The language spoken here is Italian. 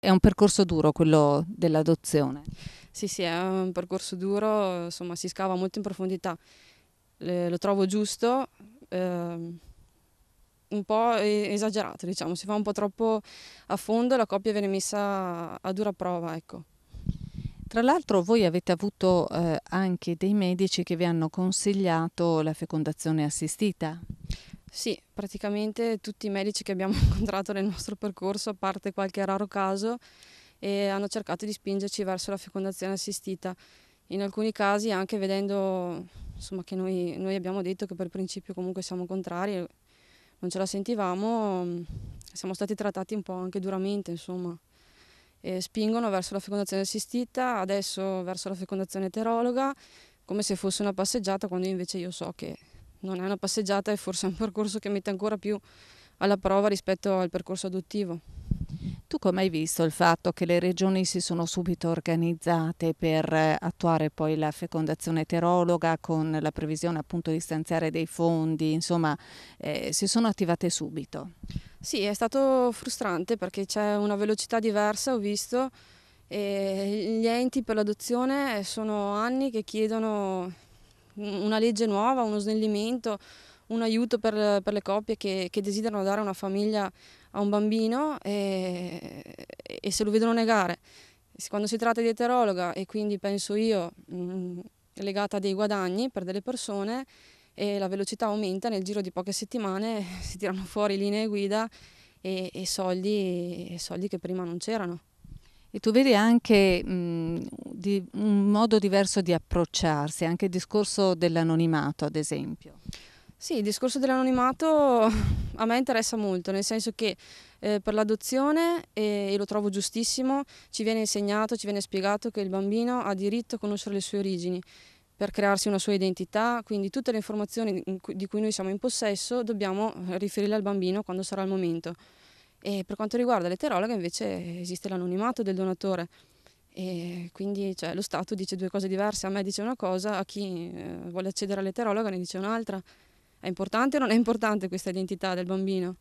È un percorso duro quello dell'adozione. Sì, sì, è un percorso duro, insomma si scava molto in profondità. Eh, lo trovo giusto, ehm, un po' esagerato, diciamo, si fa un po' troppo a fondo e la coppia viene messa a dura prova, ecco. Tra l'altro voi avete avuto eh, anche dei medici che vi hanno consigliato la fecondazione assistita. Sì, praticamente tutti i medici che abbiamo incontrato nel nostro percorso, a parte qualche raro caso, eh, hanno cercato di spingerci verso la fecondazione assistita. In alcuni casi anche vedendo insomma, che noi, noi abbiamo detto che per principio comunque siamo contrari, non ce la sentivamo, siamo stati trattati un po' anche duramente, insomma. E spingono verso la fecondazione assistita, adesso verso la fecondazione eterologa, come se fosse una passeggiata, quando invece io so che non è una passeggiata e forse è un percorso che mette ancora più alla prova rispetto al percorso adottivo. Tu come hai visto il fatto che le regioni si sono subito organizzate per eh, attuare poi la fecondazione eterologa con la previsione appunto di stanziare dei fondi, insomma eh, si sono attivate subito? Sì, è stato frustrante perché c'è una velocità diversa, ho visto, e gli enti per l'adozione eh, sono anni che chiedono una legge nuova, uno snellimento, un aiuto per, per le coppie che, che, desiderano dare una famiglia a un bambino e, e, se lo vedono negare. Quando si tratta di eterologa e quindi penso io mh, mm, legata a dei guadagni per delle persone e la velocità aumenta, nel giro di poche settimane si tirano fuori linee guida e, e, soldi, e soldi che prima non c'erano. E tu vedi anche mh, mm, di un modo diverso di approcciarsi, anche il discorso dell'anonimato ad esempio. Sì, il discorso dell'anonimato a me interessa molto, nel senso che eh, per l'adozione, eh, e lo trovo giustissimo, ci viene insegnato, ci viene spiegato che il bambino ha diritto a conoscere le sue origini per crearsi una sua identità, quindi tutte le informazioni di cui noi siamo in possesso dobbiamo riferirle al bambino quando sarà il momento. E per quanto riguarda l'eterologa invece esiste l'anonimato del donatore, e quindi cioè, lo Stato dice due cose diverse, a me dice una cosa, a chi eh, vuole accedere all'eterologa ne dice un'altra. È importante o non è importante questa identità del bambino?